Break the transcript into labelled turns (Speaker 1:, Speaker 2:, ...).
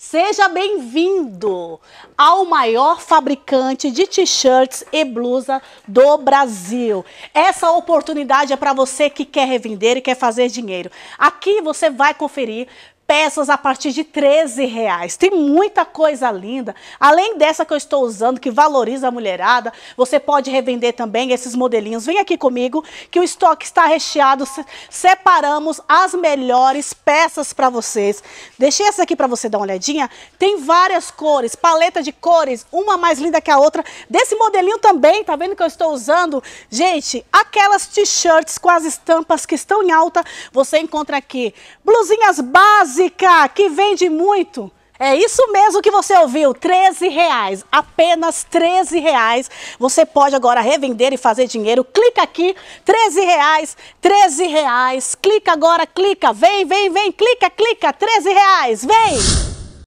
Speaker 1: Seja bem-vindo ao maior fabricante de t-shirts e blusa do Brasil. Essa oportunidade é para você que quer revender e quer fazer dinheiro. Aqui você vai conferir peças a partir de 13 reais. Tem muita coisa linda. Além dessa que eu estou usando, que valoriza a mulherada, você pode revender também esses modelinhos. Vem aqui comigo que o estoque está recheado. Separamos as melhores peças para vocês. Deixei essa aqui para você dar uma olhadinha. Tem várias cores, paleta de cores, uma mais linda que a outra. Desse modelinho também, tá vendo que eu estou usando? Gente, aquelas t-shirts com as estampas que estão em alta, você encontra aqui. Blusinhas básicas que vende muito. É isso mesmo que você ouviu, 13 reais, apenas 13 reais. Você pode agora revender e fazer dinheiro. Clica aqui, 13 reais, 13 reais. Clica agora, clica, vem, vem, vem, clica, clica, 13 reais, vem!